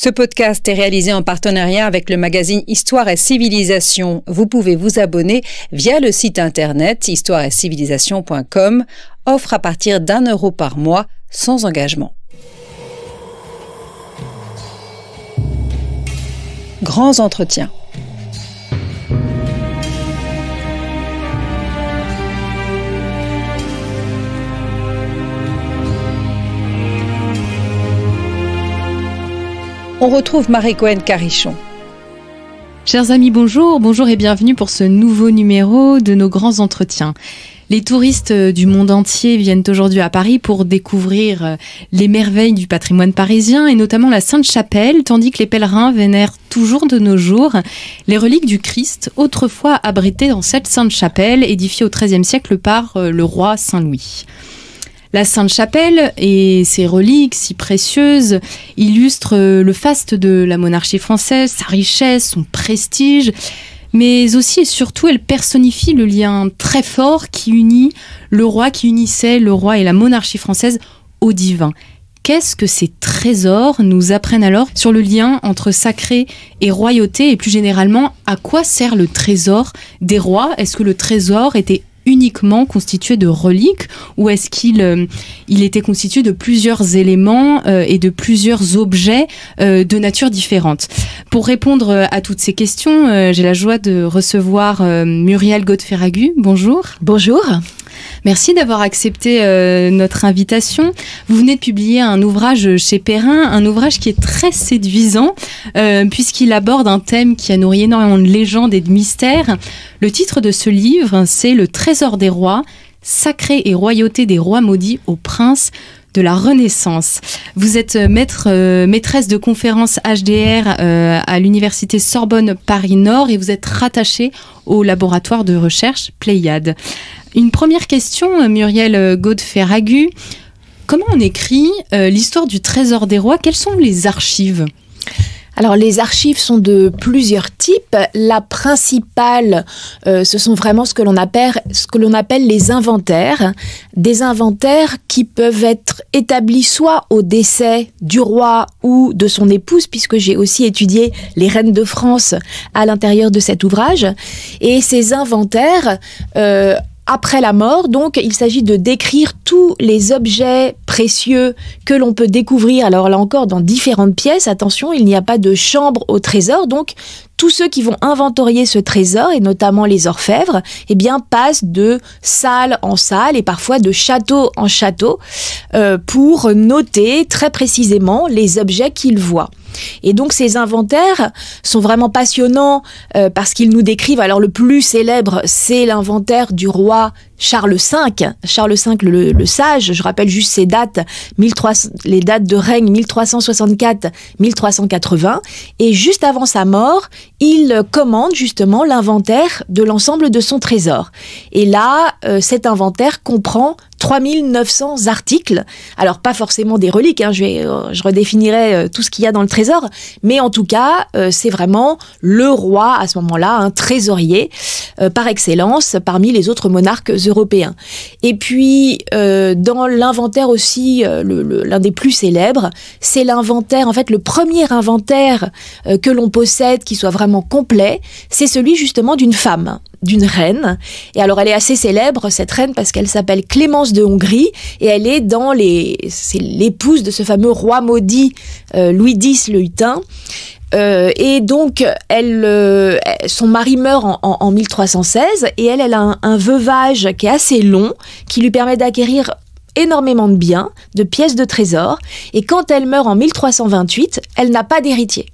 Ce podcast est réalisé en partenariat avec le magazine Histoire et Civilisation. Vous pouvez vous abonner via le site internet histoireetcivilisation.com, offre à partir d'un euro par mois sans engagement. Grands entretiens. on retrouve Marie Cohen Carichon. Chers amis, bonjour, bonjour et bienvenue pour ce nouveau numéro de nos grands entretiens. Les touristes euh, du monde entier viennent aujourd'hui à Paris pour découvrir euh, les merveilles du patrimoine parisien et notamment la Sainte-Chapelle, tandis que les pèlerins vénèrent toujours de nos jours les reliques du Christ, autrefois abritées dans cette Sainte-Chapelle, édifiée au XIIIe siècle par euh, le roi Saint-Louis. La Sainte Chapelle et ses reliques si précieuses illustrent euh, le faste de la monarchie française, sa richesse, son prestige, mais aussi et surtout elle personnifie le lien très fort qui unit le roi, qui unissait le roi et la monarchie française au divin. Qu'est-ce que ces trésors nous apprennent alors sur le lien entre sacré et royauté et plus généralement à quoi sert le trésor des rois Est-ce que le trésor était uniquement constitué de reliques ou est-ce qu'il euh, était constitué de plusieurs éléments euh, et de plusieurs objets euh, de nature différente Pour répondre à toutes ces questions, j'ai la joie de recevoir Muriel Godferragu Bonjour. Bonjour. Merci d'avoir accepté euh, notre invitation. Vous venez de publier un ouvrage chez Perrin, un ouvrage qui est très séduisant, euh, puisqu'il aborde un thème qui a nourri énormément de légendes et de mystères. Le titre de ce livre, c'est Le Trésor des rois, sacré et royauté des rois maudits aux princes de la Renaissance. Vous êtes euh, maître, maîtresse de conférence HDR à l'université Sorbonne Paris Nord et vous êtes rattachée au laboratoire de recherche Pléiade. Une première question, euh, Muriel euh, Godferragu. Comment on écrit euh, l'histoire du Trésor des Rois Quelles sont les archives alors les archives sont de plusieurs types. La principale, ce sont vraiment ce que l'on appelle, les inventaires. Des inventaires qui peuvent être établis soit au décès du roi ou de son épouse, puisque j'ai aussi étudié les reines de France à l'intérieur de cet ouvrage. Et ces inventaires, après la mort. Donc, il s'agit de décrire tous les objets précieux que l'on peut découvrir. Alors là encore, dans différentes pièces, attention, il n'y a pas de chambre au trésor. Donc, tous ceux qui vont inventorier ce trésor, et notamment les orfèvres, eh bien, passent de salle en salle et parfois de château en château euh, pour noter très précisément les objets qu'ils voient. Et donc ces inventaires sont vraiment passionnants euh, parce qu'ils nous décrivent, alors le plus célèbre c'est l'inventaire du roi Charles V, Charles V le, sage, je rappelle juste ces dates, les dates de règne 1364-1380, et juste avant sa mort, il commande justement l'inventaire de l'ensemble de son trésor. Et là, euh, cet inventaire comprend 3900 articles. Alors pas forcément des reliques, hein, euh, je, redéfinirai euh, tout ce qu'il y a dans le trésor, mais en tout cas, euh, c'est vraiment le roi à ce moment-là, un trésorier par excellence parmi les autres monarques européens. Et puis, dans l'inventaire aussi, l'un des plus célèbres, c'est l'inventaire, en fait le premier inventaire que l'on possède qui soit vraiment complet, c'est celui justement d'une femme d'une reine. Et alors elle est assez célèbre, cette reine, parce qu'elle s'appelle Clémence de Hongrie, et elle est dans les... C'est l'épouse de ce fameux roi maudit euh, Louis X le Hutin. Euh, et donc, elle, euh, son mari meurt en, 1316 et elle, elle a un, un veuvage qui est assez long, qui lui permet d'acquérir énormément de biens, de pièces de trésor. Et quand elle meurt en 1328, elle n'a pas d'héritier.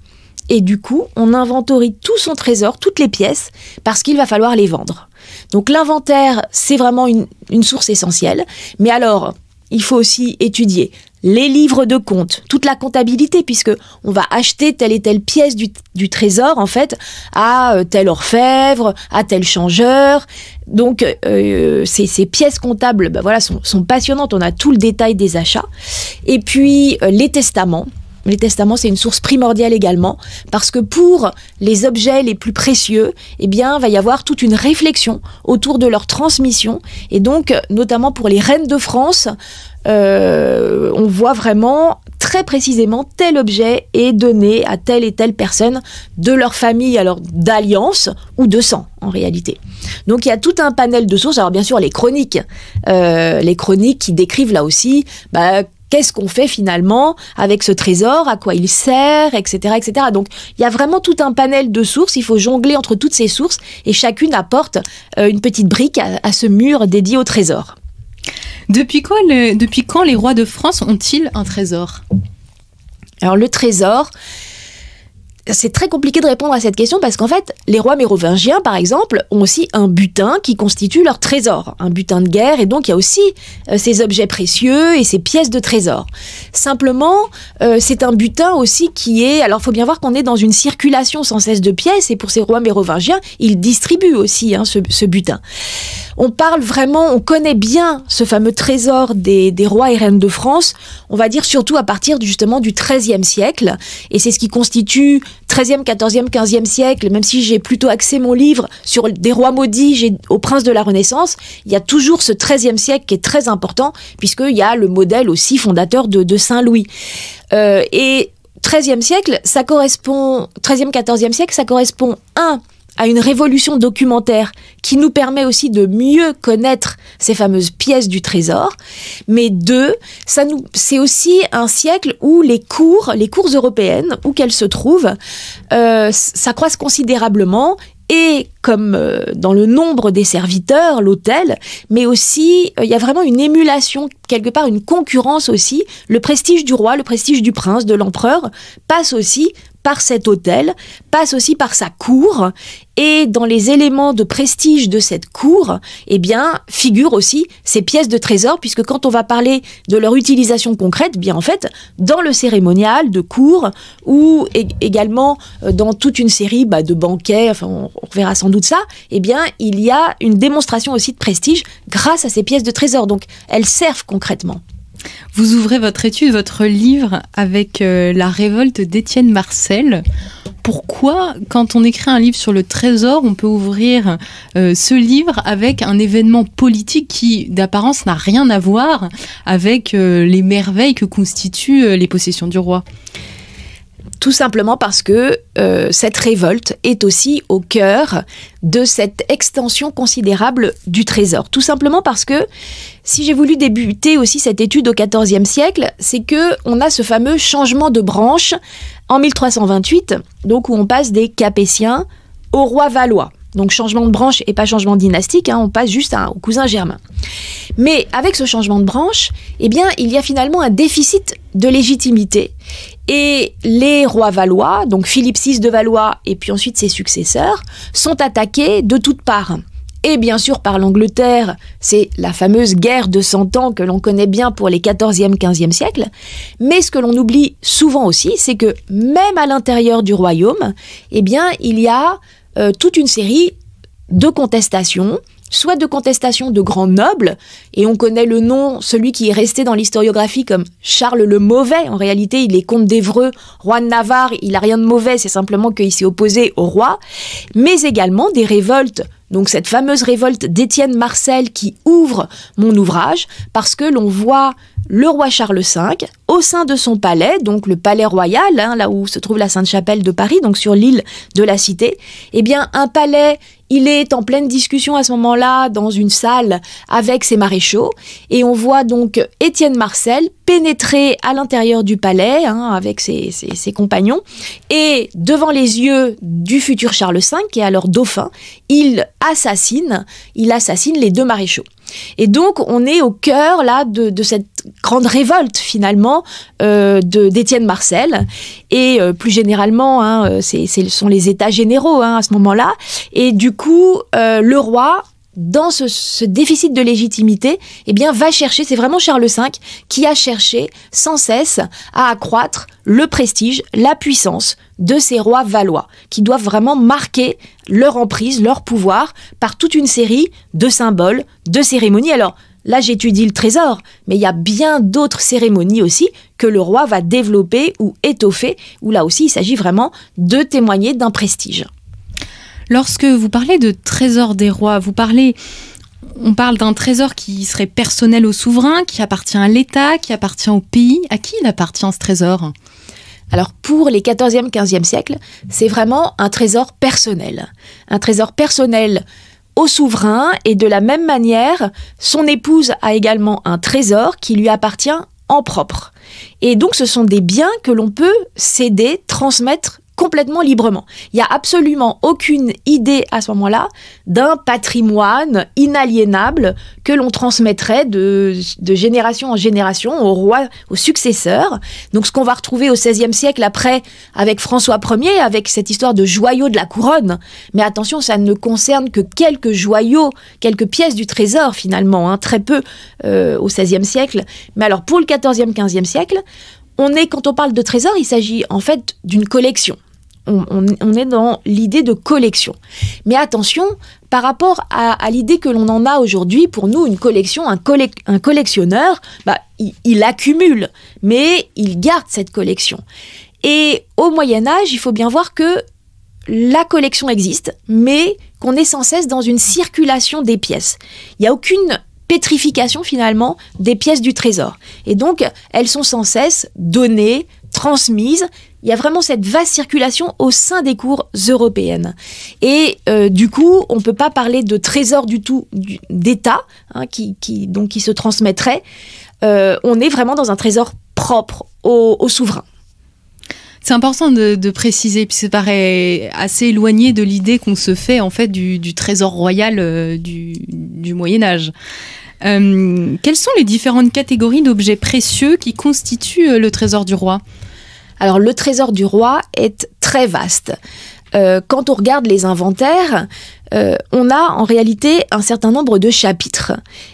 Et du coup, on inventorie tout son trésor, toutes les pièces, parce qu'il va falloir les vendre. Donc l'inventaire, c'est vraiment une, source essentielle. Mais alors, il faut aussi étudier les livres de compte, toute la comptabilité, puisque on va acheter telle et telle pièce du, trésor, en fait, à euh, tel orfèvre, à tel changeur. Donc, euh, euh, ces, pièces comptables bah voilà, sont passionnantes. On a tout le détail des achats. Et puis, les testaments les testaments, c'est une source primordiale également, parce que pour les objets les plus précieux, eh bien, va y avoir toute une réflexion autour de leur transmission. Et donc, notamment pour les reines de France, euh, on voit vraiment très précisément tel objet est donné à telle et telle personne de leur famille, alors d'alliance ou de sang en réalité. Donc il y a tout un panel de sources. Alors bien sûr les chroniques, euh, les chroniques qui décrivent là aussi bah, qu'est-ce qu'on fait finalement avec ce trésor, à quoi il sert, etc., etc. Donc il y a vraiment tout un panel de sources. Il faut jongler entre toutes ces sources et chacune apporte euh, une petite brique à, ce mur dédié au trésor. Depuis quand, depuis quand les rois de France ont-ils un trésor Alors le trésor, c'est très compliqué de répondre à cette question parce qu'en fait, les rois mérovingiens, par exemple, ont aussi un butin qui constitue leur trésor, un butin de guerre, et donc il y a aussi euh, ces objets précieux et ces pièces de trésor. Simplement, euh, c'est un butin aussi qui est... Alors, il faut bien voir qu'on est dans une circulation sans cesse de pièces, et pour ces rois mérovingiens, ils distribuent aussi hein, ce, butin. On parle vraiment, on connaît bien ce fameux trésor des, des rois et reines de France, on va dire surtout à partir justement du XIIIe siècle, et c'est ce qui constitue 13e, 14e, 15e siècle, même si j'ai plutôt axé mon livre sur des rois maudits aux princes de la Renaissance, il y a toujours ce 13e siècle qui est très important, puisqu'il y a le modèle aussi fondateur de, de Saint-Louis. Euh, et 13e siècle, ça correspond, 13e, 14e siècle, ça correspond, un, à une révolution documentaire qui nous permet aussi de mieux connaître ces fameuses pièces du trésor. Mais deux, c'est aussi un siècle où les cours, les cours européennes, où qu'elles se trouvent, s'accroissent euh, considérablement et comme euh, dans le nombre des serviteurs, l'hôtel, mais aussi euh, il y a vraiment une émulation, quelque part une concurrence aussi. Le prestige du roi, le prestige du prince, de l'empereur passe aussi par cet hôtel passe aussi par sa cour et dans les éléments de prestige de cette cour, eh bien, figurent aussi ces pièces de trésor, puisque quand on va parler de leur utilisation concrète, eh bien en fait, dans le cérémonial de cour, ou également euh, dans toute une série bah, de banquets, enfin, on, verra sans doute ça, eh bien, il y a une démonstration aussi de prestige grâce à ces pièces de trésor. Donc, elles servent concrètement. Vous ouvrez votre étude, votre livre avec euh, la révolte d'Étienne Marcel. Pourquoi, quand on écrit un livre sur le trésor, on peut ouvrir euh, ce livre avec un événement politique qui, d'apparence, n'a rien à voir avec euh, les merveilles que constituent les possessions du roi tout simplement parce que euh, cette révolte est aussi au cœur de cette extension considérable du trésor. Tout simplement parce que si j'ai voulu débuter aussi cette étude au XIVe siècle, c'est que on a ce fameux changement de branche en 1328, donc où on passe des Capétiens au roi Valois. Donc changement de branche et pas changement dynastique, hein, on passe juste au cousin germain. Mais avec ce changement de branche, eh bien, il y a finalement un déficit de légitimité et les rois valois, donc Philippe VI de Valois et puis ensuite ses successeurs, sont attaqués de toutes parts. Et bien sûr par l'Angleterre, c'est la fameuse guerre de Cent Ans que l'on connaît bien pour les 14e, 15e siècles. Mais ce que l'on oublie souvent aussi, c'est que même à l'intérieur du royaume, eh bien, il y a euh, toute une série de contestations, soit de contestation de grands nobles, et on connaît le nom, celui qui est resté dans l'historiographie comme Charles le Mauvais. En réalité, il est comte d'Evreux roi de Navarre, il n'a rien de mauvais, c'est simplement qu'il s'est opposé au roi, mais également des révoltes donc cette fameuse révolte d'Étienne Marcel qui ouvre mon ouvrage parce que l'on voit le roi Charles V au sein de son palais, donc le palais royal, hein, là où se trouve la Sainte-Chapelle de Paris, donc sur l'île de la Cité, eh bien un palais il est en pleine discussion à ce moment-là dans une salle avec ses maréchaux et on voit donc Étienne Marcel pénétrer à l'intérieur du palais hein, avec ses, compagnons et devant les yeux du futur Charles V qui est alors dauphin, il assassine, il assassine les deux maréchaux. Et donc, on est au cœur là de, cette grande révolte finalement euh, d'Étienne Marcel et euh, plus généralement, hein, euh, ce sont les États généraux hein, à ce moment-là. Et du coup, euh, le roi dans ce, déficit de légitimité, eh bien, va chercher, c'est vraiment Charles V qui a cherché sans cesse à accroître le prestige, la puissance de ces rois valois, qui doivent vraiment marquer leur emprise, leur pouvoir, par toute une série de symboles, de cérémonies. Alors, Là, j'étudie le trésor, mais il y a bien d'autres cérémonies aussi que le roi va développer ou étoffer, où là aussi, il s'agit vraiment de témoigner d'un prestige. Lorsque vous parlez de trésor des rois, vous parlez on parle d'un trésor qui serait personnel au souverain, qui appartient à l'État, qui appartient au pays. À qui il appartient ce trésor alors pour les 14e, 15e siècles, c'est vraiment un trésor personnel. Un trésor personnel au souverain et de la même manière, son épouse a également un trésor qui lui appartient en propre. Et donc ce sont des biens que l'on peut céder, transmettre complètement librement. Il n'y a absolument aucune idée à ce moment-là d'un patrimoine inaliénable que l'on transmettrait de, génération en génération au roi, au successeur. Donc ce qu'on va retrouver au XVIe siècle après avec François Ier, avec cette histoire de joyaux de la couronne. Mais attention, ça ne concerne que quelques joyaux, quelques pièces du trésor finalement, hein, très peu euh, au XVIe siècle. Mais alors pour le XIVe, XVe siècle, on est, quand on parle de trésor, il s'agit en fait d'une collection on, est dans l'idée de collection. Mais attention, par rapport à, l'idée que l'on en a aujourd'hui, pour nous, une collection, un, collectionneur, bah, il accumule, mais il garde cette collection. Et au Moyen Âge, il faut bien voir que la collection existe, mais qu'on est sans cesse dans une circulation des pièces. Il n'y a aucune pétrification finalement des pièces du trésor. Et donc, elles sont sans cesse données, transmises, il y a vraiment cette vaste circulation au sein des cours européennes. Et euh, du coup, on ne peut pas parler de trésor du tout d'État, hein, qui, qui se transmettrait. Euh, on est vraiment dans un trésor propre au, souverain. C'est important de, préciser, puis ça paraît assez éloigné de l'idée qu'on se fait en fait du, trésor royal euh, du, Moyen Âge. quelles sont les différentes catégories d'objets précieux qui constituent le trésor du roi alors le trésor du roi est très vaste. Euh, quand on regarde les inventaires, euh, on a en réalité un certain nombre de chapitres.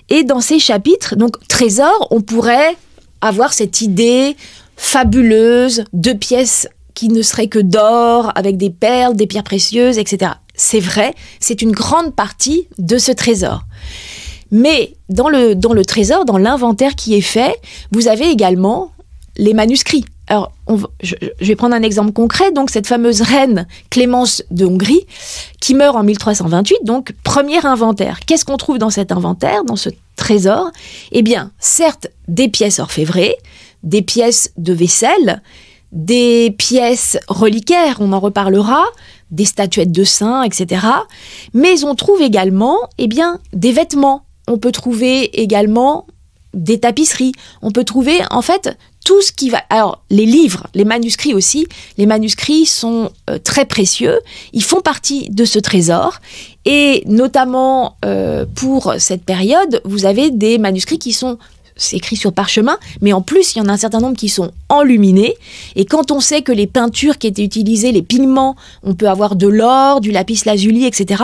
Et dans ces chapitres, donc trésor, on pourrait avoir cette idée fabuleuse de pièces qui ne seraient que d'or, avec des perles, des pierres précieuses, etc. C'est vrai, c'est une grande partie de ce trésor. Mais dans le, dans le trésor, dans l'inventaire qui est fait, vous avez également les manuscrits. Alors, je, vais prendre un exemple concret. Donc, cette fameuse reine Clémence de Hongrie, qui meurt en 1328, donc premier inventaire. Qu'est-ce qu'on trouve dans cet inventaire, dans ce trésor Eh bien, certes, des pièces orfévrées, des pièces de vaisselle, des pièces reliquaires, on en reparlera, des statuettes de saints, etc. Mais on trouve également, eh bien, des vêtements. On peut trouver également des tapisseries. On peut trouver en fait tout ce qui va. Alors, les livres, les manuscrits aussi, les manuscrits sont euh, très précieux, ils font partie de ce trésor, et notamment euh, pour cette période, vous avez des manuscrits qui sont écrits sur parchemin, mais en plus, il y en a un certain nombre qui sont enluminés, et quand on sait que les peintures qui étaient utilisées, les pigments, on peut avoir de l'or, du lapis lazuli, etc.,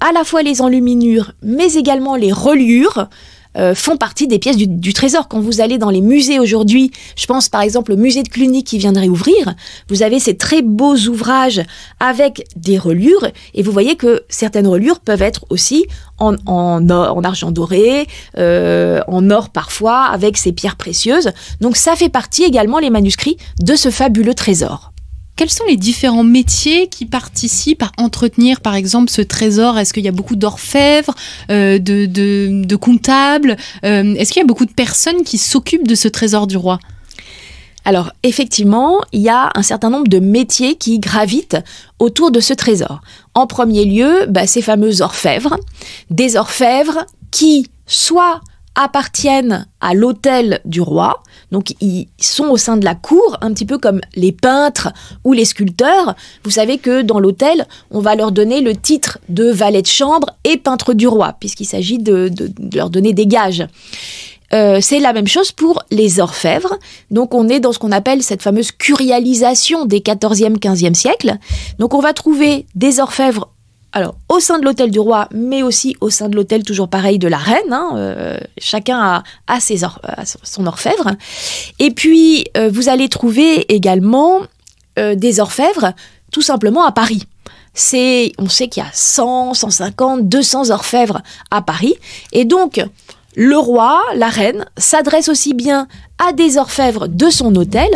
à la fois les enluminures, mais également les reliures, euh, font partie des pièces du, trésor. Quand vous allez dans les musées aujourd'hui, je pense par exemple au musée de Cluny qui viendrait ouvrir, vous avez ces très beaux ouvrages avec des reliures et vous voyez que certaines reliures peuvent être aussi en, en argent doré, euh, en or parfois, avec ces pierres précieuses. Donc ça fait partie également les manuscrits de ce fabuleux trésor. Quels sont les différents métiers qui participent à entretenir, par exemple, ce trésor Est-ce qu'il y a beaucoup d'orfèvres, euh, de, comptables euh, Est-ce qu'il y a beaucoup de personnes qui s'occupent de ce trésor du roi alors effectivement, il y a un certain nombre de métiers qui gravitent autour de ce trésor. En premier lieu, bah, ces fameux orfèvres, des orfèvres qui soit appartiennent à l'hôtel du roi, donc ils sont au sein de la cour, un petit peu comme les peintres ou les sculpteurs. Vous savez que dans l'hôtel, on va leur donner le titre de valet de chambre et peintre du roi, puisqu'il s'agit de, leur donner des gages. Euh, c'est la même chose pour les orfèvres. Donc on est dans ce qu'on appelle cette fameuse curialisation des 14e, 15e siècle. Donc on va trouver des orfèvres alors, au sein de l'hôtel du roi, mais aussi au sein de l'hôtel, toujours pareil, de la reine. Hein, euh, chacun euh, a, son orfèvre. Et puis, euh, vous allez trouver également des orfèvres, tout simplement à Paris. C'est, on sait qu'il y a 100, 150, 200 orfèvres à Paris. Et donc, le roi, la reine, s'adresse aussi bien à des orfèvres de son hôtel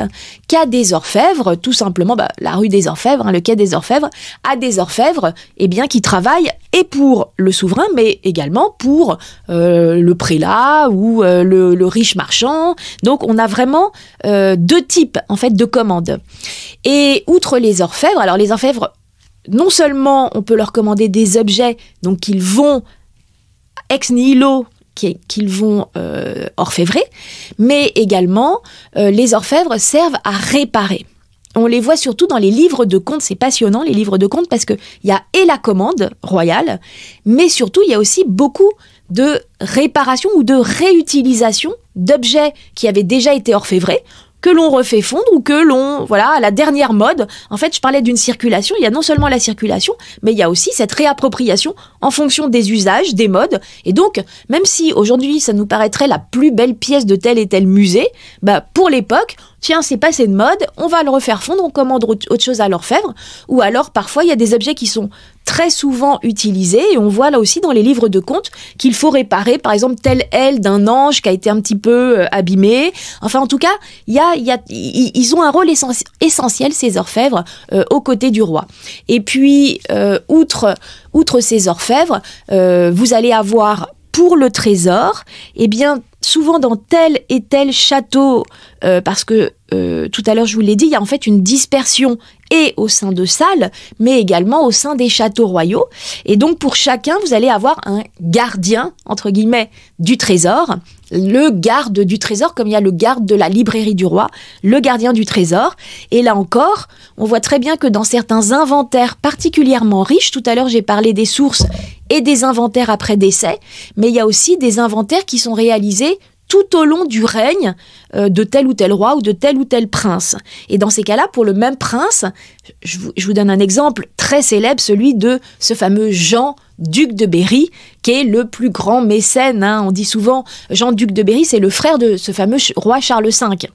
qu'à des orfèvres, tout simplement bah, la rue des orfèvres, hein, le quai des orfèvres, à des orfèvres eh bien, qui travaillent et pour le souverain, mais également pour euh, le prélat ou euh, le, riche marchand. Donc on a vraiment euh, deux types en fait de commandes. Et outre les orfèvres, alors les orfèvres, non seulement on peut leur commander des objets, donc ils vont ex nihilo qu'ils vont euh, orfèvrer, mais également euh, les orfèvres servent à réparer. On les voit surtout dans les livres de contes, c'est passionnant les livres de contes parce qu'il y a et la commande royale, mais surtout il y a aussi beaucoup de réparation ou de réutilisation d'objets qui avaient déjà été orfévrés que l'on refait fondre ou que l'on voilà à la dernière mode. En fait, je parlais d'une circulation. Il y a non seulement la circulation, mais il y a aussi cette réappropriation en fonction des usages, des modes. Et donc, même si aujourd'hui ça nous paraîtrait la plus belle pièce de tel et tel musée, bah pour l'époque, tiens, c'est passé de mode, on va le refaire fondre, on commande autre chose à l'orfèvre. Ou alors, parfois, il y a des objets qui sont très souvent utilisé et on voit là aussi dans les livres de contes qu'il faut réparer par exemple telle aile d'un ange qui a été un petit peu euh, abîmée. Enfin en tout cas, ils ont un rôle essentiel, ces orfèvres, euh, aux côtés du roi. Et puis, euh, outre, outre ces orfèvres, vous allez avoir pour le trésor, eh bien, souvent dans tel et tel château, parce que tout à l'heure je vous l'ai dit, il y a en fait une dispersion et au sein de salles, mais également au sein des châteaux royaux. Et donc pour chacun, vous allez avoir un gardien, entre guillemets, du trésor, le garde du trésor, comme il y a le garde de la librairie du roi, le gardien du trésor. Et là encore, on voit très bien que dans certains inventaires particulièrement riches, tout à l'heure j'ai parlé des sources et des inventaires après décès, mais il y a aussi des inventaires qui sont réalisés tout au long du règne euh, de tel ou tel roi ou de tel ou tel prince. Et dans ces cas-là, pour le même prince, je vous, donne un exemple très célèbre, celui de ce fameux Jean, duc de Berry, qui est le plus grand mécène. Hein. On dit souvent Jean, duc de Berry, c'est le frère de ce fameux roi Charles V.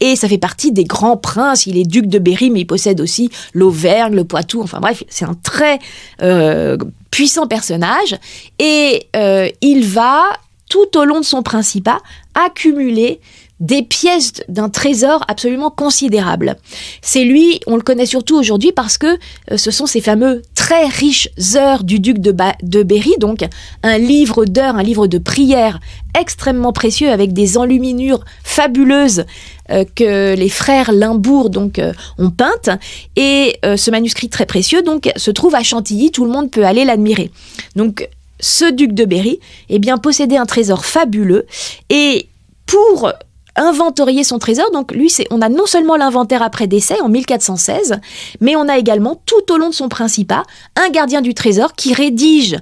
Et ça fait partie des grands princes. Il est duc de Berry, mais il possède aussi l'Auvergne, le Poitou. Enfin bref, c'est un très euh, puissant personnage. Et euh, il va tout au long de son principat, accumulé des pièces d'un trésor absolument considérable. C'est lui, on le connaît surtout aujourd'hui parce que euh, ce sont ces fameux très riches heures du duc de, de Berry, donc un livre d'heures, un livre de prières extrêmement précieux avec des enluminures fabuleuses euh, que les frères Limbourg donc euh, ont peintes et ce manuscrit très précieux donc se trouve à Chantilly, tout le monde peut aller l'admirer. Donc ce duc de Berry eh bien, possédait un trésor fabuleux et pour inventorier son trésor. Donc lui, c'est, on a non seulement l'inventaire après décès en 1416, mais on a également tout au long de son principat un gardien du trésor qui rédige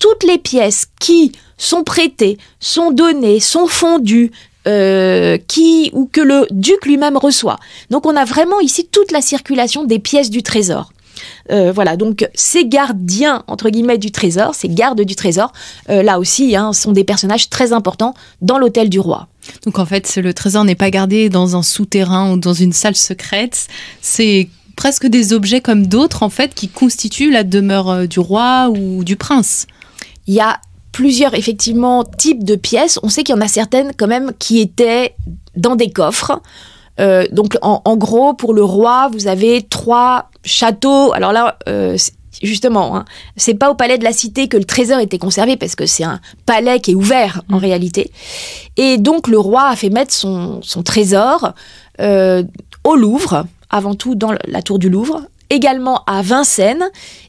toutes les pièces qui sont prêtées, sont données, sont fondues. Euh, qui ou que le duc lui-même reçoit. Donc on a vraiment ici toute la circulation des pièces du trésor. Euh, voilà, donc ces gardiens, entre guillemets, du trésor, ces gardes du trésor, euh, là aussi, hein, sont des personnages très importants dans l'hôtel du roi. Donc en fait, le trésor n'est pas gardé dans un souterrain ou dans une salle secrète, c'est presque des objets comme d'autres, en fait, qui constituent la demeure euh, du roi ou du prince. Il y a plusieurs effectivement types de pièces. On sait qu'il y en a certaines quand même qui étaient dans des coffres. Euh, donc en, gros, pour le roi, vous avez trois châteaux. Alors là, euh, justement, ce hein, c'est pas au palais de la cité que le trésor était conservé parce que c'est un palais qui est ouvert en mm. réalité. Et donc le roi a fait mettre son, trésor euh, au Louvre, avant tout dans la tour du Louvre, également à Vincennes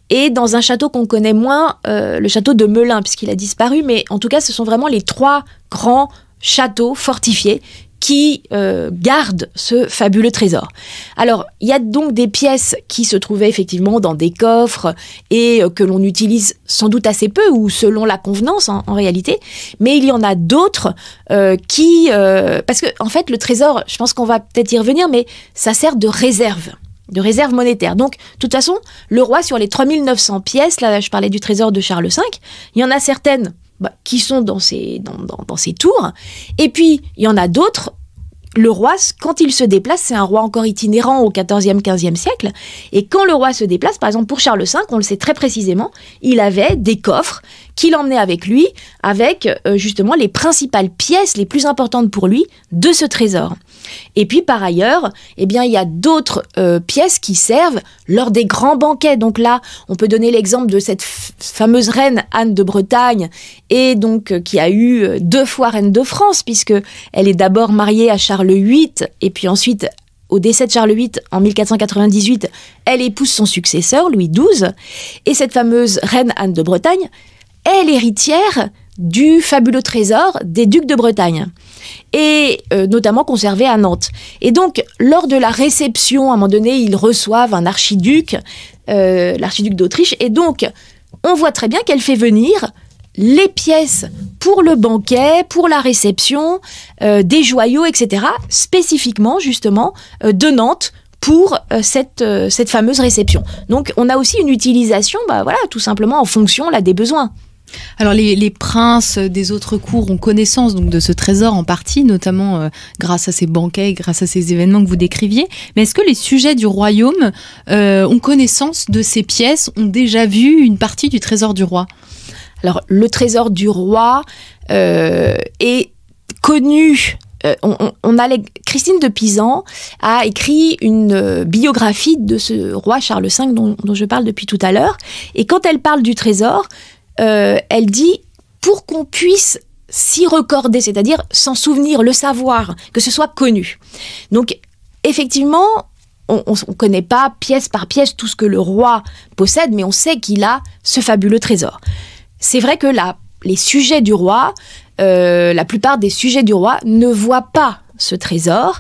et dans un château qu'on connaît moins, le château de Melun, puisqu'il a disparu. Mais en tout cas, ce sont vraiment les trois grands châteaux fortifiés qui euh, garde ce fabuleux trésor. Alors, il y a donc des pièces qui se trouvaient effectivement dans des coffres et euh, que l'on utilise sans doute assez peu ou selon la convenance en, réalité, mais il y en a d'autres euh, qui... Euh, parce que, en fait, le trésor, je pense qu'on va peut-être y revenir, mais ça sert de réserve de réserve monétaire. Donc, de toute façon, le roi, sur les 3900 pièces, là je parlais du trésor de Charles V, il y en a certaines bah, qui sont dans ces, tours. Et puis, il y en a d'autres le roi, quand il se déplace, c'est un roi encore itinérant au XIVe, XVe siècle. Et quand le roi se déplace, par exemple pour Charles V, on le sait très précisément, il avait des coffres qu'il emmenait avec lui, avec euh, justement les principales pièces les plus importantes pour lui de ce trésor. Et puis par ailleurs, eh il y a d'autres euh, pièces qui servent lors des grands banquets. Donc là, on peut donner l'exemple de cette fameuse reine Anne de Bretagne, et donc euh, qui a eu euh, deux fois reine de France, puisque elle est d'abord mariée à Charles VIII, et puis ensuite au décès de Charles VIII en 1498, elle épouse son successeur, Louis XII, et cette fameuse reine Anne de Bretagne est l'héritière du fabuleux trésor des ducs de Bretagne et euh, notamment conservé à Nantes. Et donc, lors de la réception, à un moment donné, ils reçoivent un archiduc, euh, l'archiduc d'Autriche, et donc, on voit très bien qu'elle fait venir les pièces pour le banquet, pour la réception, euh, des joyaux, etc., spécifiquement, justement, de Nantes, pour cette, fameuse réception. Donc on a aussi une utilisation, bah, voilà, tout simplement en fonction là, des besoins. Alors les, princes des autres cours ont connaissance donc de ce trésor en partie, notamment euh, grâce à ces banquets, grâce à ces événements que vous décriviez. Mais est-ce que les sujets du royaume euh, ont connaissance de ces pièces, ont déjà vu une partie du trésor du roi Alors le trésor du roi euh, est connu on, Christine de Pisan a écrit une biographie de ce roi Charles V dont, dont, je parle depuis tout à l'heure. Et quand elle parle du trésor, euh, elle dit pour qu'on puisse s'y recorder, c'est-à-dire s'en souvenir, le savoir, que ce soit connu. Donc, effectivement, on ne connaît pas pièce par pièce tout ce que le roi possède, mais on sait qu'il a ce fabuleux trésor. C'est vrai que les sujets du roi, euh, la plupart des sujets du roi ne voient pas ce trésor.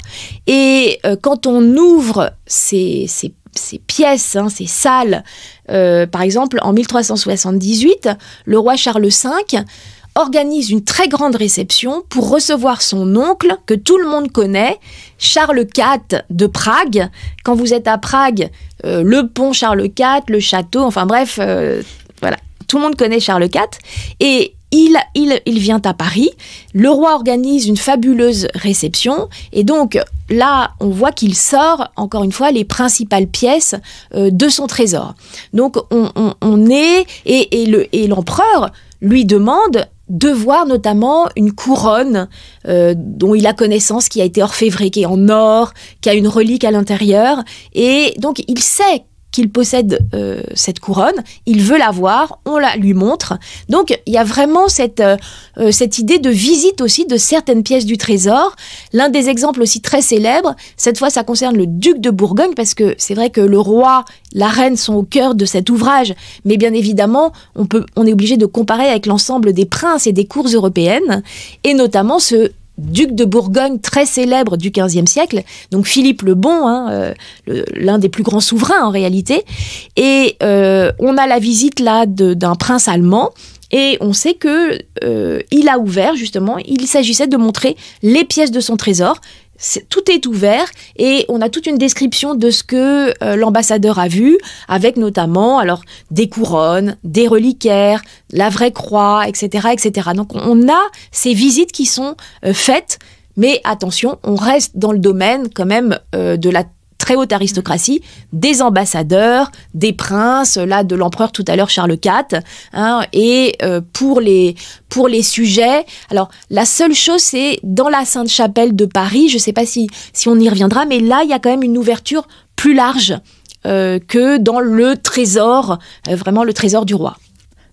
Et euh, quand on ouvre ces, ces ces pièces, hein, ces salles. Euh, par exemple, en 1378, le roi Charles V organise une très grande réception pour recevoir son oncle que tout le monde connaît, Charles IV de Prague. Quand vous êtes à Prague, euh, le pont Charles IV, le château, enfin bref, euh, voilà, tout le monde connaît Charles IV. Et il, il, il vient à Paris, le roi organise une fabuleuse réception, et donc là, on voit qu'il sort, encore une fois, les principales pièces euh, de son trésor. Donc, on, est, et, et l'empereur lui demande de voir notamment une couronne euh, dont il a connaissance qui a été orfévrée, en or, qui a une relique à l'intérieur. Et donc, il sait qu'il possède euh, cette couronne, il veut la voir, on la lui montre. Donc il y a vraiment cette, euh, euh, cette idée de visite aussi de certaines pièces du trésor. L'un des exemples aussi très célèbres, cette fois ça concerne le duc de Bourgogne, parce que c'est vrai que le roi, la reine sont au cœur de cet ouvrage, mais bien évidemment on, peut, on est obligé de comparer avec l'ensemble des princes et des cours européennes, et notamment ce duc de Bourgogne très célèbre du XVe siècle, donc Philippe le Bon, hein, euh, l'un des plus grands souverains en réalité. Et euh, on a la visite là d'un prince allemand. Et on sait que euh, il a ouvert justement. Il s'agissait de montrer les pièces de son trésor tout est ouvert et on a toute une description de ce que euh, l'ambassadeur a vu, avec notamment alors des couronnes, des reliquaires, la vraie croix, etc., etc. Donc on a ces visites qui sont euh, faites, mais attention, on reste dans le domaine quand même euh, de la très haute aristocratie, des ambassadeurs, des princes, là de l'empereur tout à l'heure Charles IV, hein, et euh, pour, les, pour les sujets. Alors la seule chose c'est dans la Sainte-Chapelle de Paris, je ne sais pas si, si on y reviendra, mais là il y a quand même une ouverture plus large euh, que dans le trésor, euh, vraiment le trésor du roi.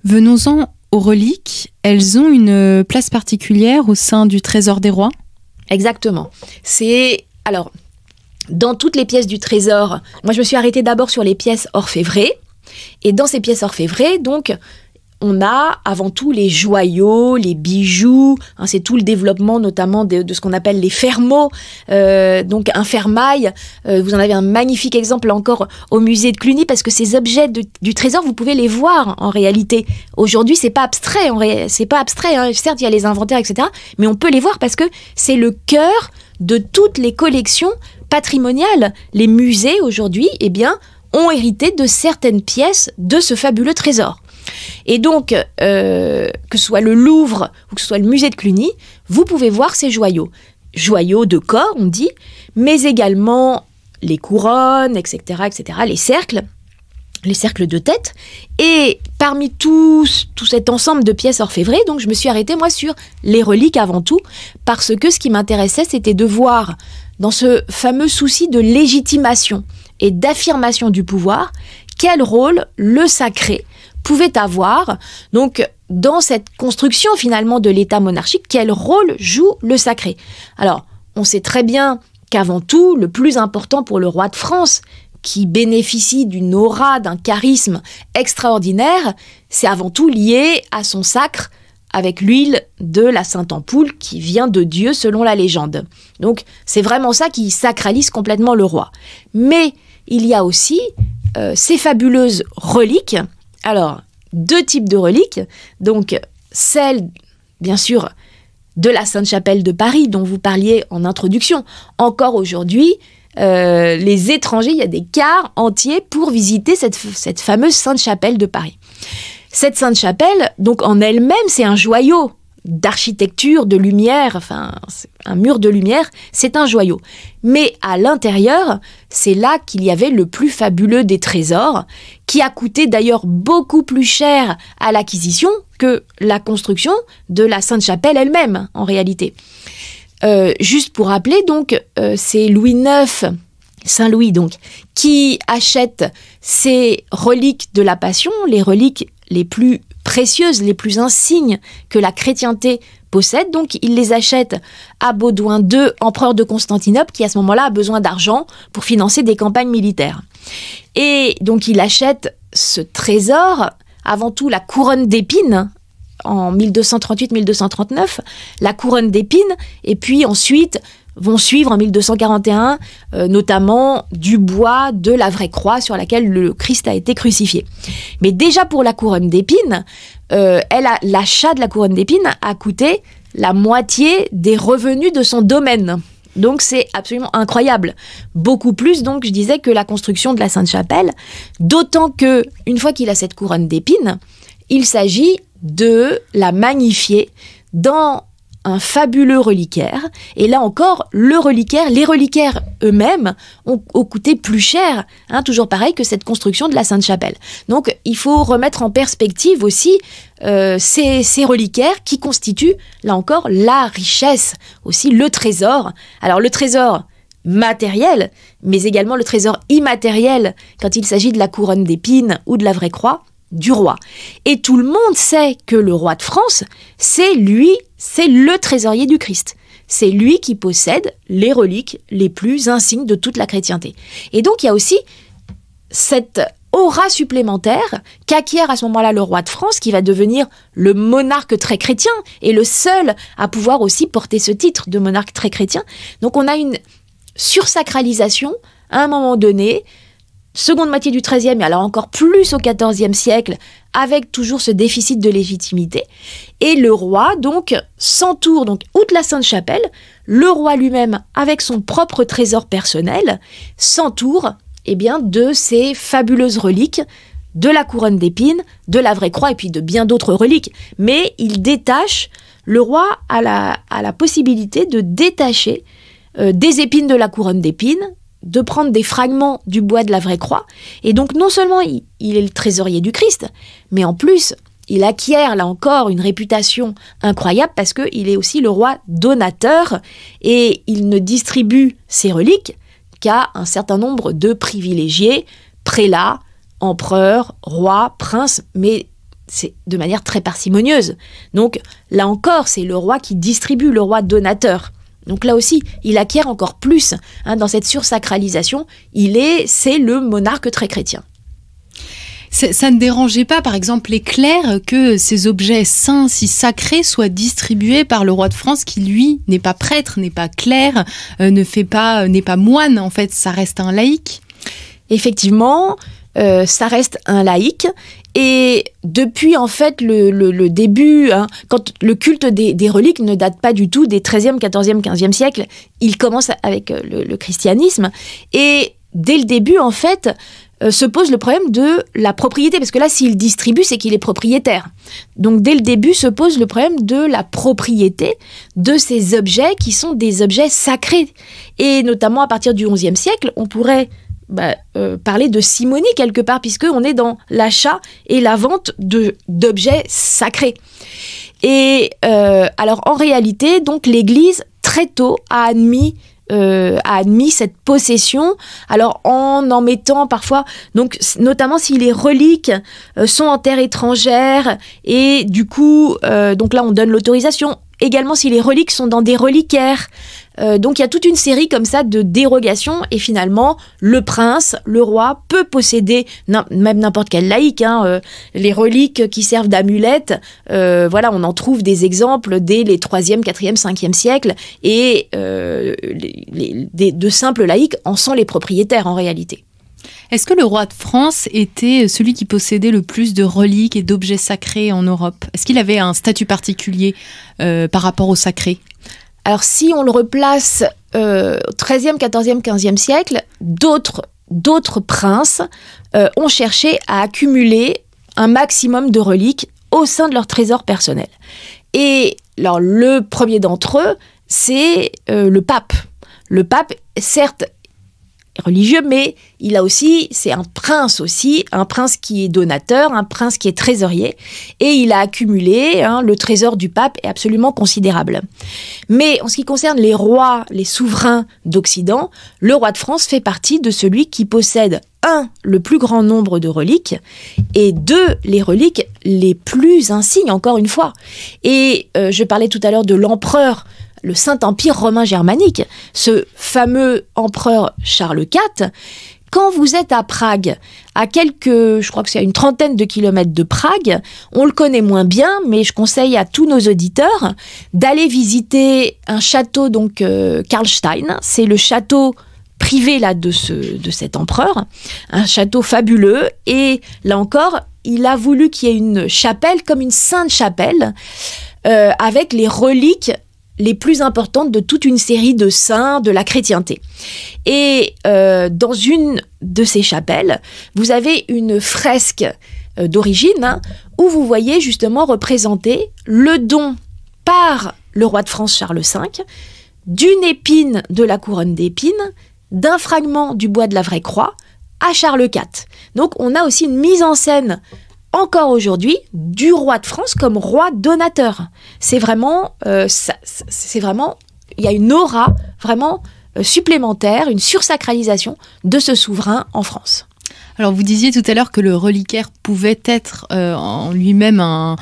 Venons-en aux reliques. Elles ont une place particulière au sein du trésor des rois Exactement. C'est alors dans toutes les pièces du trésor, moi je me suis arrêtée d'abord sur les pièces orfévrées. Et dans ces pièces orfévrées, donc, on a avant tout les joyaux, les bijoux, hein, c'est tout le développement notamment de, ce qu'on appelle les fermaux, euh, donc un fermail, euh, vous en avez un magnifique exemple encore au musée de Cluny parce que ces objets du trésor, vous pouvez les voir en réalité. Aujourd'hui, c'est pas abstrait, c'est pas abstrait, hein. certes il y a les inventaires, etc., mais on peut les voir parce que c'est le cœur de toutes les collections patrimonial. Les musées aujourd'hui, eh bien, ont hérité de certaines pièces de ce fabuleux trésor. Et donc, euh, que ce soit le Louvre ou que ce soit le musée de Cluny, vous pouvez voir ces joyaux. Joyaux de corps, on dit, mais également les couronnes, etc., etc., les cercles, les cercles de tête. Et parmi tout cet ensemble de pièces orfévrées, donc je me suis arrêtée, moi, sur les reliques avant tout, parce que ce qui m'intéressait, c'était de voir dans ce fameux souci de légitimation et d'affirmation du pouvoir, quel rôle le sacré pouvait avoir. Donc, dans cette construction finalement de l'État monarchique, quel rôle joue le sacré Alors, on sait très bien qu'avant tout, le plus important pour le roi de France, qui bénéficie d'une aura, d'un charisme extraordinaire, c'est avant tout lié à son sacre, avec l'huile de la Sainte Ampoule qui vient de Dieu selon la légende. Donc c'est vraiment ça qui sacralise complètement le roi. Mais il y a aussi euh, ces fabuleuses reliques. Alors, deux types de reliques. Donc, celle, bien sûr, de la Sainte-Chapelle de Paris dont vous parliez en introduction. Encore aujourd'hui, euh, les étrangers, il y a des quarts entiers pour visiter cette fameuse Sainte-Chapelle de Paris. Cette sainte chapelle, donc en elle-même, c'est un joyau d'architecture, de lumière, enfin un mur de lumière, c'est un joyau. Mais à l'intérieur, c'est là qu'il y avait le plus fabuleux des trésors, qui a coûté d'ailleurs beaucoup plus cher à l'acquisition que la construction de la Sainte-Chapelle elle-même, en réalité. Euh, juste pour rappeler, donc, euh, c'est Louis IX, Saint-Louis donc, qui achète ces reliques de la Passion, les reliques les plus précieuses, les plus insignes que la chrétienté possède. Donc il les achète à Baudouin II, empereur de Constantinople, qui à ce moment-là a besoin d'argent pour financer des campagnes militaires. Et donc il achète ce trésor, avant tout la couronne d'épines en 1238-1239, la couronne d'épines, et puis ensuite vont suivre en 1241 euh, notamment du bois de la vraie croix sur laquelle le Christ a été crucifié. Mais déjà pour la couronne d'épines, euh, a l'achat de la couronne d'épines a coûté la moitié des revenus de son domaine. Donc c'est absolument incroyable. Beaucoup plus donc je disais que la construction de la Sainte-Chapelle, d'autant que une fois qu'il a cette couronne d'épines, il s'agit de la magnifier dans un fabuleux reliquaire. Et là encore, le reliquaire, les reliquaires eux-mêmes ont, coûté plus cher, hein, toujours pareil que cette construction de la Sainte-Chapelle. Donc il faut remettre en perspective aussi euh, ces, ces, reliquaires qui constituent, là encore, la richesse, aussi le trésor. Alors le trésor matériel, mais également le trésor immatériel quand il s'agit de la couronne d'épines ou de la vraie croix du roi. Et tout le monde sait que le roi de France, c'est lui c'est le trésorier du Christ. C'est lui qui possède les reliques les plus insignes de toute la chrétienté. Et donc il y a aussi cette aura supplémentaire qu'acquiert à ce moment-là le roi de France, qui va devenir le monarque très chrétien et le seul à pouvoir aussi porter ce titre de monarque très chrétien. Donc on a une sursacralisation à un moment donné seconde moitié du XIIIe, et alors encore plus au XIVe siècle, avec toujours ce déficit de légitimité. Et le roi, donc, s'entoure, donc, outre la Sainte-Chapelle, le roi lui-même, avec son propre trésor personnel, s'entoure eh bien, de ces fabuleuses reliques, de la couronne d'épines, de la vraie croix, et puis de bien d'autres reliques. Mais il détache, le roi a la, possibilité de détacher euh, des épines de la couronne d'épines de prendre des fragments du bois de la vraie croix. Et donc non seulement il, est le trésorier du Christ, mais en plus, il acquiert là encore une réputation incroyable parce qu'il est aussi le roi donateur et il ne distribue ses reliques qu'à un certain nombre de privilégiés, prélats, empereurs, rois, princes, mais c'est de manière très parcimonieuse. Donc là encore, c'est le roi qui distribue, le roi donateur. Donc là aussi, il acquiert encore plus hein, dans cette sursacralisation. Il est, c'est le monarque très chrétien. Ça, ne dérangeait pas, par exemple, les clercs que ces objets saints, si sacrés, soient distribués par le roi de France, qui lui n'est pas prêtre, n'est pas clerc, euh, ne fait pas, n'est pas moine. En fait, ça reste un laïc. Effectivement, euh, ça reste un laïc. Et depuis en fait le, début, hein, quand le culte des, reliques ne date pas du tout des 13e, 14e, 15e siècles, il commence avec euh, le, christianisme. Et dès le début en fait, euh, se pose le problème de la propriété, parce que là, s'il distribue, c'est qu'il est propriétaire. Donc dès le début se pose le problème de la propriété de ces objets qui sont des objets sacrés. Et notamment à partir du XIe siècle, on pourrait bah, euh, parler de simonie quelque part, puisque on est dans l'achat et la vente de d'objets sacrés. Et euh, alors en réalité, donc l'Église très tôt a admis euh, a admis cette possession. Alors en en mettant parfois, donc notamment si les reliques sont en terre étrangère et du coup, donc là on donne l'autorisation également si les reliques sont dans des reliquaires. Euh, donc il y a toute une série comme ça de dérogations et finalement le prince, le roi peut posséder même n'importe quel laïc, hein, euh, les reliques qui servent d'amulettes. Euh, voilà, on en trouve des exemples dès les 3e, 4e, 5e siècles et de simples laïcs en sont les propriétaires en réalité. Est-ce que le roi de France était celui qui possédait le plus de reliques et d'objets sacrés en Europe Est-ce qu'il avait un statut particulier euh, par rapport au sacré Alors si on le replace euh, au XIIIe, XIVe, XVe siècle, d'autres d'autres princes euh, ont cherché à accumuler un maximum de reliques au sein de leur trésor personnel. Et alors, le premier d'entre eux, c'est le pape. Le pape, certes, religieux, mais il a aussi, c'est un prince aussi, un prince qui est donateur, un prince qui est trésorier, et il a accumulé, hein, le trésor du pape est absolument considérable. Mais en ce qui concerne les rois, les souverains d'Occident, le roi de France fait partie de celui qui possède, un, le plus grand nombre de reliques, et deux, les reliques les plus insignes, encore une fois. Et euh, je parlais tout à l'heure de l'empereur le Saint-Empire romain germanique, ce fameux empereur Charles IV, quand vous êtes à Prague, à quelques, je crois que c'est à une trentaine de kilomètres de Prague, on le connaît moins bien, mais je conseille à tous nos auditeurs d'aller visiter un château, donc euh, Karlstein. C'est le château privé là de, ce, de cet empereur, un château fabuleux. Et là encore, il a voulu qu'il y ait une chapelle comme une sainte chapelle. Euh, avec les reliques les plus importantes de toute une série de saints de la chrétienté. Et euh, dans une de ces chapelles, vous avez une fresque euh, d'origine hein, où vous voyez justement représenter le don par le roi de France Charles V d'une épine de la couronne d'épines, d'un fragment du bois de la vraie croix à Charles IV. Donc on a aussi une mise en scène encore aujourd'hui du roi de France comme roi donateur. C'est vraiment, euh, vraiment, il y a une aura vraiment euh, supplémentaire, une sursacralisation de ce souverain en France. Alors vous disiez tout à l'heure que le reliquaire pouvait être euh, en lui-même un,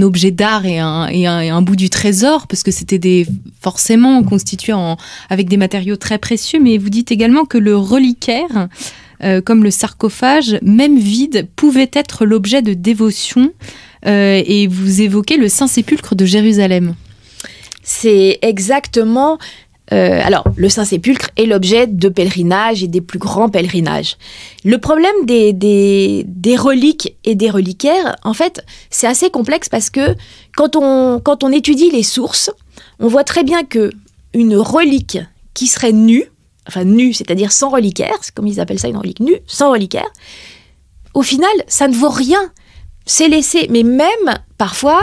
objet d'art et, un, bout du trésor, parce que c'était des forcément constitué en, avec des matériaux très précieux, mais vous dites également que le reliquaire euh, comme le sarcophage, même vide, pouvait être l'objet de dévotion. Euh, et vous évoquez le Saint-Sépulcre de Jérusalem. C'est exactement euh, alors, le Saint-Sépulcre est l'objet de pèlerinages et des plus grands pèlerinages. Le problème des, reliques et des reliquaires, en fait, c'est assez complexe parce que quand on, quand on étudie les sources, on voit très bien que une relique qui serait nue, enfin nu, c'est-à-dire sans reliquaire, c'est comme ils appellent ça une relique nue, sans reliquaire, au final, ça ne vaut rien. C'est laissé, mais même parfois,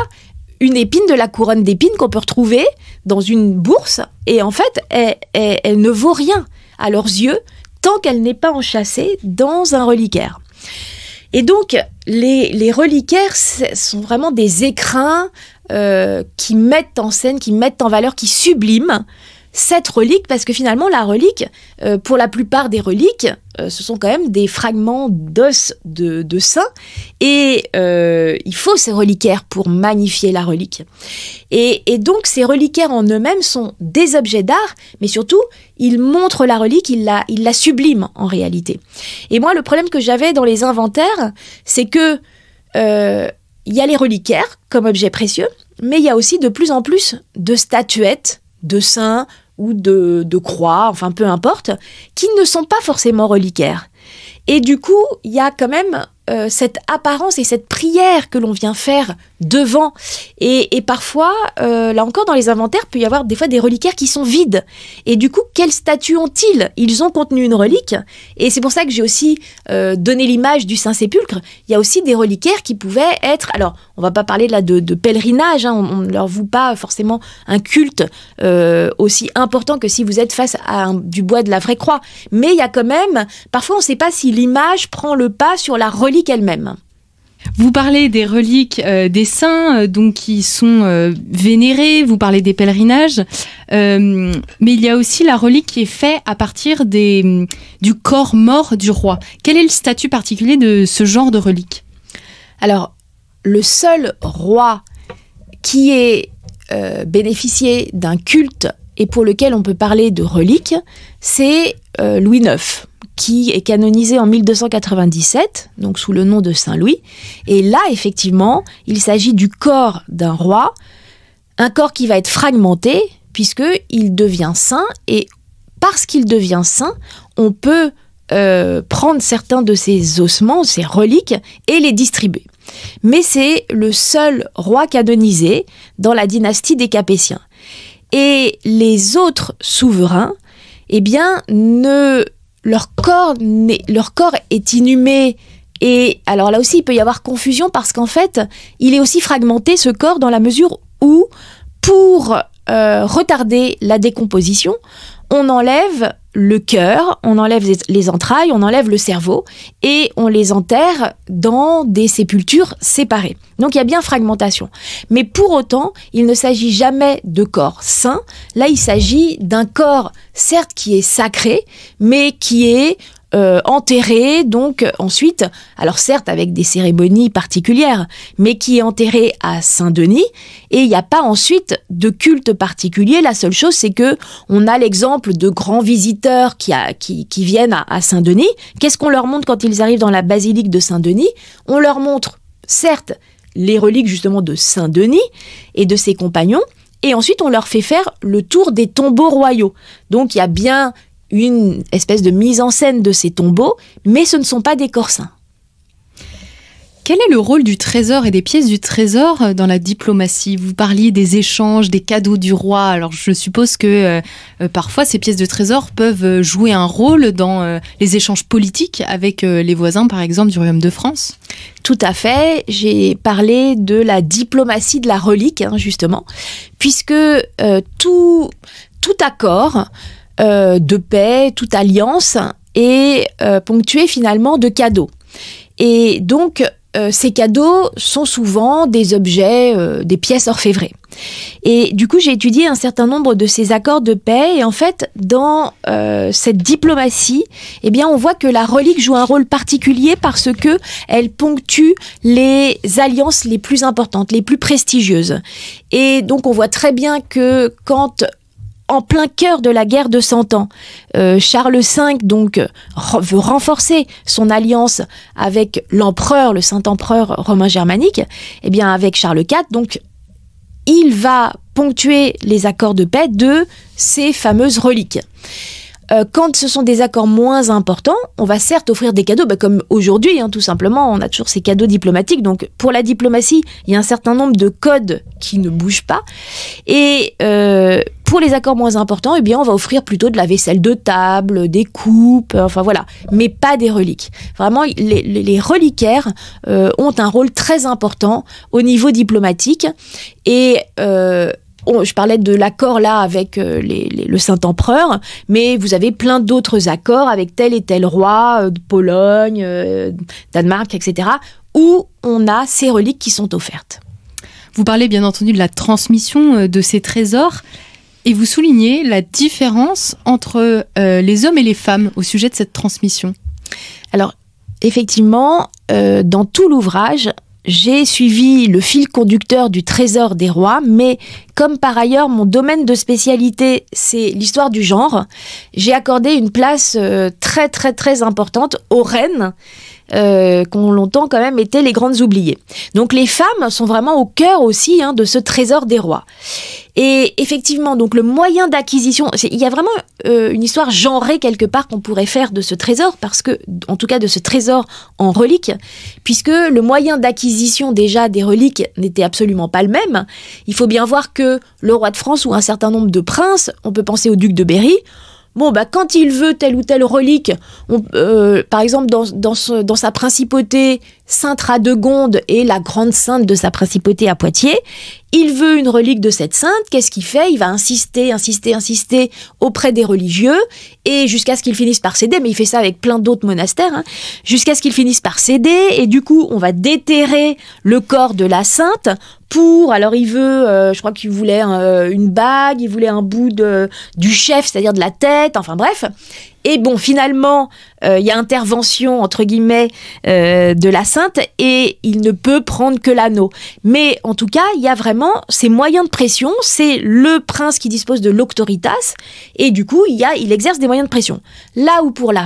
une épine de la couronne d'épines qu'on peut retrouver dans une bourse, et en fait, elle, ne vaut rien à leurs yeux tant qu'elle n'est pas enchâssée dans un reliquaire. Et donc, les, les reliquaires sont vraiment des écrins euh, qui mettent en scène, qui mettent en valeur, qui subliment cette relique, parce que finalement, la relique, euh, pour la plupart des reliques, euh, ce sont quand même des fragments d'os de, de saints, et euh, il faut ces reliquaires pour magnifier la relique. Et, donc, ces reliquaires en eux-mêmes sont des objets d'art, mais surtout, ils montrent la relique, ils la, ils la subliment en réalité. Et moi, le problème que j'avais dans les inventaires, c'est que il y a les reliquaires comme objets précieux, mais il y a aussi de plus en plus de statuettes de saints, ou de, de croix, enfin peu importe, qui ne sont pas forcément reliquaires. Et du coup, il y a quand même euh, cette apparence et cette prière que l'on vient faire devant. Et, parfois, euh, là encore, dans les inventaires, peut y avoir des fois des reliquaires qui sont vides. Et du coup, quel statut ont-ils Ils ont contenu une relique. Et c'est pour ça que j'ai aussi euh, donné l'image du Saint-Sépulcre. Il y a aussi des reliquaires qui pouvaient être... Alors, on va pas parler là de, de pèlerinage, hein, on ne leur voue pas forcément un culte aussi important que si vous êtes face à du bois de la vraie croix. Mais il y a quand même... Parfois, on ne sait pas si l'image prend le pas sur la relique elle-même Vous parlez des reliques euh, des saints, euh, donc qui sont euh, vénérés. Vous parlez des pèlerinages, mais il y a aussi la relique qui est faite à partir des, mm, du corps mort du roi. Quel est le statut particulier de ce genre de relique Alors, le seul roi qui est bénéficié d'un culte et pour lequel on peut parler de relique, c'est Louis IX qui est canonisé en 1297, donc sous le nom de Saint Louis. Et là, effectivement, il s'agit du corps d'un roi, un corps qui va être fragmenté, puisque il devient saint, et parce qu'il devient saint, on peut euh, prendre certains de ses ossements, ses reliques, et les distribuer. Mais c'est le seul roi canonisé dans la dynastie des Capétiens. Et les autres souverains, eh bien, ne leur corps, leur corps est inhumé. Et alors là aussi, il peut y avoir confusion parce qu'en fait, il est aussi fragmenté ce corps dans la mesure où, pour euh, retarder la décomposition, on enlève le cœur, on enlève les entrailles, on enlève le cerveau et on les enterre dans des sépultures séparées. Donc il y a bien fragmentation. Mais pour autant, il ne s'agit jamais de corps sain. Là, il s'agit d'un corps, certes, qui est sacré, mais qui est euh, enterré donc euh, ensuite, alors certes avec des cérémonies particulières, mais qui est enterré à Saint-Denis et il n'y a pas ensuite de culte particulier. La seule chose c'est que on a l'exemple de grands visiteurs qui, qui, viennent à, à Saint-Denis. Qu'est-ce qu'on leur montre quand ils arrivent dans la basilique de Saint-Denis On leur montre certes les reliques justement de Saint-Denis et de ses compagnons, et ensuite on leur fait faire le tour des tombeaux royaux. Donc il y a bien une espèce de mise en scène de ces tombeaux, mais ce ne sont pas des corsins. Quel est le rôle du trésor et des pièces du trésor euh, dans la diplomatie Vous parliez des échanges, des cadeaux du roi. Alors je suppose que euh, euh, parfois ces pièces de trésor peuvent jouer un rôle dans les échanges politiques avec les voisins, par exemple, du royaume de France. Tout à fait. J'ai parlé de la diplomatie de la relique, hein, justement, puisque tout, tout accord euh, de paix, toute alliance, est euh, ponctuée finalement de cadeaux. Et donc, euh, ces cadeaux sont souvent des objets, des pièces orfévrées. Et du coup, j'ai étudié un certain nombre de ces accords de paix. Et en fait, dans cette diplomatie, eh bien, on voit que la relique joue un rôle particulier parce que elle ponctue les alliances les plus importantes, les plus prestigieuses. Et donc, on voit très bien que quand en plein cœur de la guerre de Cent Ans. Euh, Charles V donc veut renforcer son alliance avec l'empereur, le saint empereur romain germanique. Eh bien, avec Charles IV, donc il va ponctuer les accords de paix de ces fameuses reliques. Euh, quand ce sont des accords moins importants, on va certes offrir des cadeaux, bah, comme aujourd'hui, hein, tout simplement, on a toujours ces cadeaux diplomatiques. Donc pour la diplomatie, il y a un certain nombre de codes qui ne bougent pas. Et euh, pour les accords moins importants, eh bien, on va offrir plutôt de la vaisselle de table, des coupes, enfin voilà, mais pas des reliques. Vraiment, les, les reliquaires euh, ont un rôle très important au niveau diplomatique et euh, je parlais de l'accord là avec euh, le Saint-Empereur, mais vous avez plein d'autres accords avec tel et tel roi de Pologne, Danemark, etc., où on a ces reliques qui sont offertes. Vous parlez bien entendu de la transmission de ces trésors et vous soulignez la différence entre euh, les hommes et les femmes au sujet de cette transmission. Alors, effectivement, euh, dans tout l'ouvrage, j'ai suivi le fil conducteur du trésor des rois, mais comme par ailleurs mon domaine de spécialité c'est l'histoire du genre, j'ai accordé une place euh, très très très importante aux reines euh, qu'on l'entend quand même étaient les grandes oubliées. Donc les femmes sont vraiment au cœur aussi hein, de ce trésor des rois. Et effectivement, donc le moyen d'acquisition, il y a vraiment euh, une histoire genrée quelque part qu'on pourrait faire de ce trésor, parce que, en tout cas, de ce trésor en reliques, puisque le moyen d'acquisition déjà des reliques n'était absolument pas le même. Il faut bien voir que le roi de France ou un certain nombre de princes, on peut penser au duc de Berry, Bon, bah, quand il veut telle ou telle relique, euh, par exemple, dans, dans, sa principauté, Sainte Radegonde est la grande sainte de sa principauté à Poitiers. Il veut une relique de cette sainte. Qu'est-ce qu'il fait Il va insister, insister, insister auprès des religieux et jusqu'à ce qu'ils finissent par céder. Mais il fait ça avec plein d'autres monastères. Hein, jusqu'à ce qu'ils finissent par céder. Et du coup, on va déterrer le corps de la sainte pour. Alors il veut, euh, je crois qu'il voulait euh, une bague, il voulait un bout de, du chef, c'est-à-dire de la tête, enfin bref. Et bon, finalement, euh, il y a intervention, entre guillemets, de la sainte et il ne peut prendre que l'anneau. Mais en tout cas, il y a vraiment ces moyens de pression. C'est le prince qui dispose de l'octoritas et du coup, il, y il exerce des moyens de pression. Là où pour la,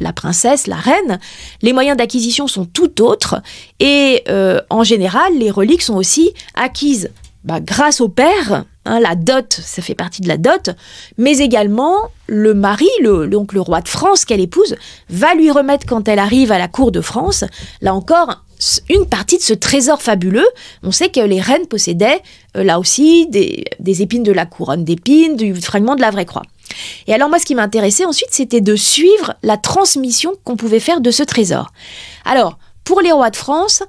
la princesse, la reine. Les moyens d'acquisition sont tout autres et euh, en général, les reliques sont aussi acquises bah, grâce au père, hein, la dot, ça fait partie de la dot, mais également le mari, le, donc le roi de France qu'elle épouse, va lui remettre quand elle arrive à la cour de France, là encore, une partie de ce trésor fabuleux. On sait que les reines possédaient, euh, là aussi, des, des, épines de la couronne d'épines, du fragment de la vraie croix. Et alors moi, ce qui m'intéressait ensuite, c'était de suivre la transmission qu'on pouvait faire de ce trésor. Alors, pour les rois de France,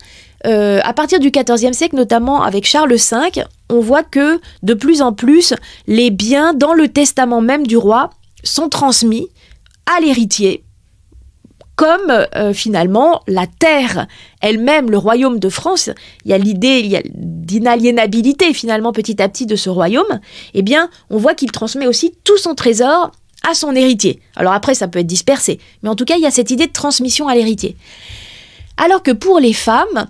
euh, à partir du XIVe siècle, notamment avec Charles V, on voit que de plus en plus, les biens dans le testament même du roi sont transmis à l'héritier comme euh, finalement la terre elle-même, le royaume de France, il y a l'idée d'inaliénabilité finalement petit à petit de ce royaume, eh bien on voit qu'il transmet aussi tout son trésor à son héritier. Alors après ça peut être dispersé, mais en tout cas il y a cette idée de transmission à l'héritier. Alors que pour les femmes,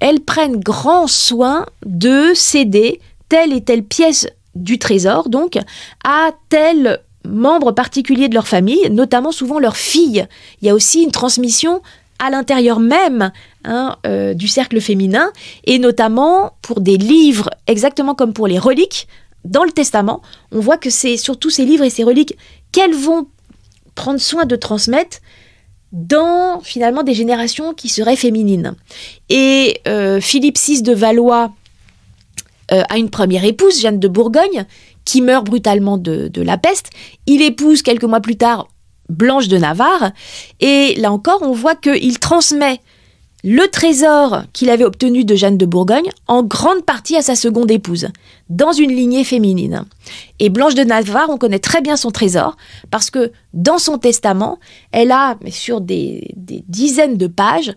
elles prennent grand soin de céder telle et telle pièce du trésor, donc, à telle membres particuliers de leur famille, notamment souvent leurs filles. Il y a aussi une transmission à l'intérieur même hein, euh, du cercle féminin, et notamment pour des livres, exactement comme pour les reliques, dans le Testament, on voit que c'est surtout ces livres et ces reliques qu'elles vont prendre soin de transmettre dans finalement des générations qui seraient féminines. Et euh, Philippe VI de Valois euh, a une première épouse, Jeanne de Bourgogne, qui meurt brutalement de, la peste. Il épouse quelques mois plus tard Blanche de Navarre, et là encore, on voit qu'il transmet le trésor qu'il avait obtenu de Jeanne de Bourgogne en grande partie à sa seconde épouse, dans une lignée féminine. Et Blanche de Navarre, on connaît très bien son trésor, parce que dans son testament, elle a, sur des dizaines de pages,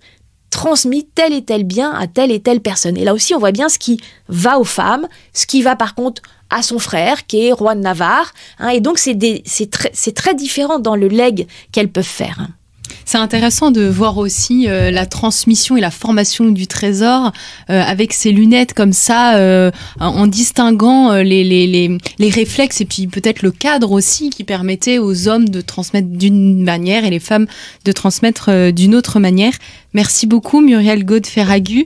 transmis tel et tel bien à telle et telle personne. Et là aussi, on voit bien ce qui va aux femmes, ce qui va par contre à son frère, qui est roi de Navarre. Hein. et donc, c'est très différent dans le leg qu'elles peuvent faire. Hein. C'est intéressant de voir aussi euh, la transmission et la formation du trésor euh, avec ces lunettes comme ça, euh, en distinguant les, les, les, les, réflexes et puis peut-être le cadre aussi qui permettait aux hommes de transmettre d'une manière et les femmes de transmettre d'une autre manière. Merci beaucoup Muriel Gaud-Ferragu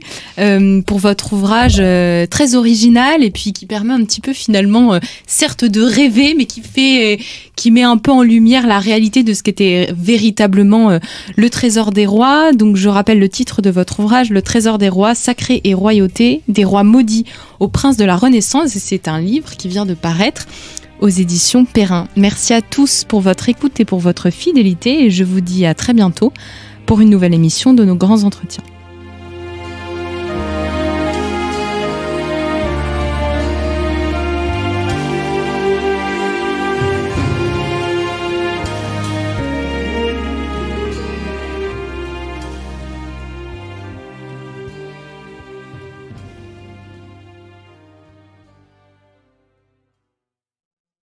pour votre ouvrage très original et puis qui permet un petit peu finalement, certes de rêver, mais qui fait qui met un peu en lumière la réalité de ce qu'était euh, véritablement euh, le trésor des rois. Donc je rappelle le titre de votre ouvrage, Le trésor des rois, sacré et royauté, des rois maudits aux princes de la Renaissance. Et c'est un livre qui vient de paraître aux éditions Perrin. Merci à tous pour votre écoute et pour votre fidélité et je vous dis à très bientôt pour une nouvelle émission de nos grands entretiens.